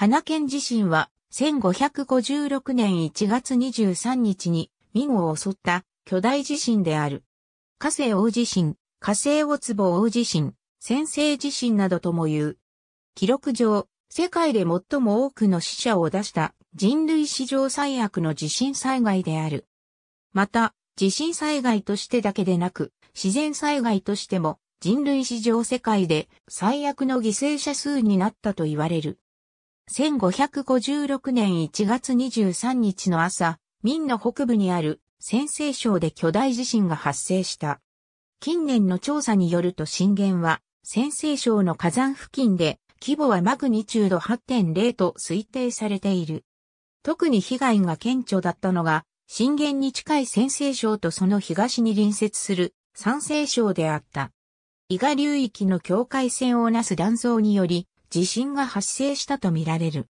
花県自身は、1556年1月23日に、民を襲った巨大地震である。火星大地震、火星大坪大地震、先制地震などとも言う。記録上、世界で最も多くの死者を出した人類史上最悪の地震災害である。また、地震災害としてだけでなく、自然災害としても人類史上世界で最悪の犠牲者数になったと言われる。1556年1月23日の朝、明の北部にある先西省で巨大地震が発生した。近年の調査によると震源は先西省の火山付近で規模はマグニチュード8.0と推定されている。特に被害が顕著だったのが震源に近い先西省とその東に隣接する山西省であった。伊賀流域の境界線をなす断層により、地震が発生したとみられる。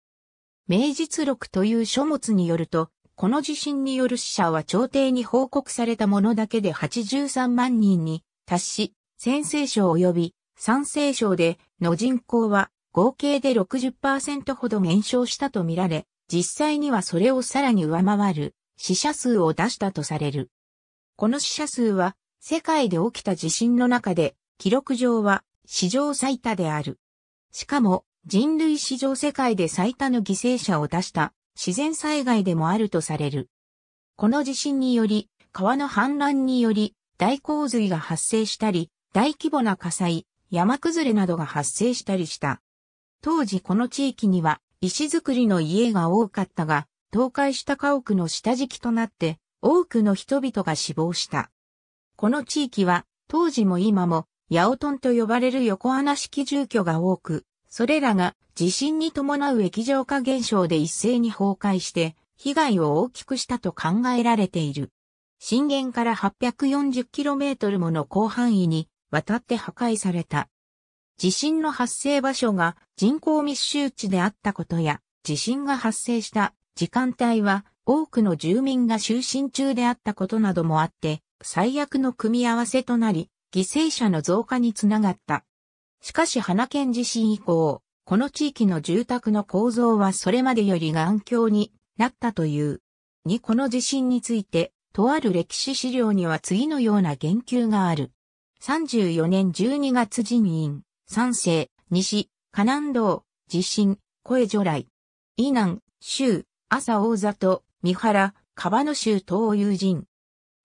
明実録という書物によると、この地震による死者は朝廷に報告されたものだけで83万人に達し、先制省及び三省省での人口は合計で60%ほど減少したとみられ、実際にはそれをさらに上回る死者数を出したとされる。この死者数は世界で起きた地震の中で記録上は史上最多である。しかも、人類史上世界で最多の犠牲者を出した自然災害でもあるとされる。この地震により、川の氾濫により、大洪水が発生したり、大規模な火災、山崩れなどが発生したりした。当時この地域には石造りの家が多かったが、倒壊した家屋の下敷きとなって多くの人々が死亡した。この地域は当時も今も八オトンと呼ばれる横穴式住居が多く、それらが地震に伴う液状化現象で一斉に崩壊して、被害を大きくしたと考えられている。震源から 840km もの広範囲に渡って破壊された。地震の発生場所が人口密集地であったことや、地震が発生した時間帯は多くの住民が就寝中であったことなどもあって、最悪の組み合わせとなり、犠牲者の増加につながった。しかし花県地震以降、この地域の住宅の構造はそれまでより頑強になったという。にこの地震について、とある歴史資料には次のような言及がある。34年12月人員、三世、西、河南道、地震、声除来。以南、州、朝大里、三原、川野州東友人。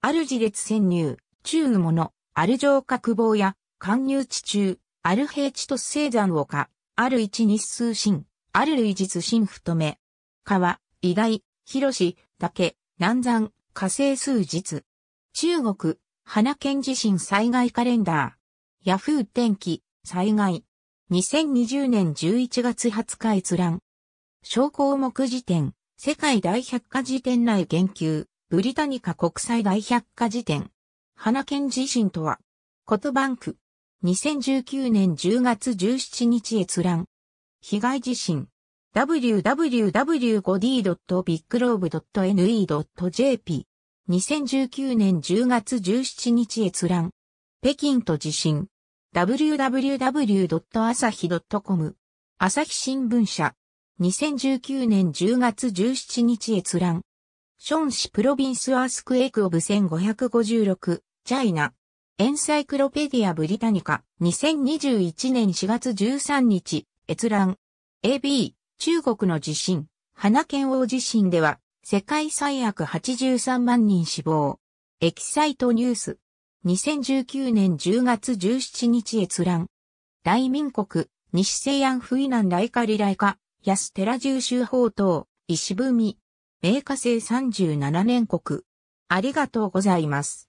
主列潜入、中雲アル上角棒や、貫入地中、アル平地と生山をか、ある一日数神、ある類実神太め。川、意外、広し、岳、南山、火星数日。中国、花県地震災害カレンダー。ヤフー天気、災害。2020年11月20日閲覧。小項目辞典、世界大百科辞典内言及、ブリタニカ国際大百科辞典。花県地震とは、ことバンク。2019年10月17日閲覧。被害地震。www.5d.biglobe.ne.jp。2019年10月17日閲覧。北京と地震。www.asahi.com。朝日新聞社。2019年10月17日閲覧。ション市プロビンスアースクエイクオブ1556。チャイナ。エンサイクロペディア・ブリタニカ、2021年4月13日、閲覧。AB、中国の地震、花県王地震では、世界最悪83万人死亡。エキサイトニュース。2019年10月17日閲覧。大民国、西西安不イ南ン大カリライカ、安寺重州宝刀、石文、明化成37年国。ありがとうございます。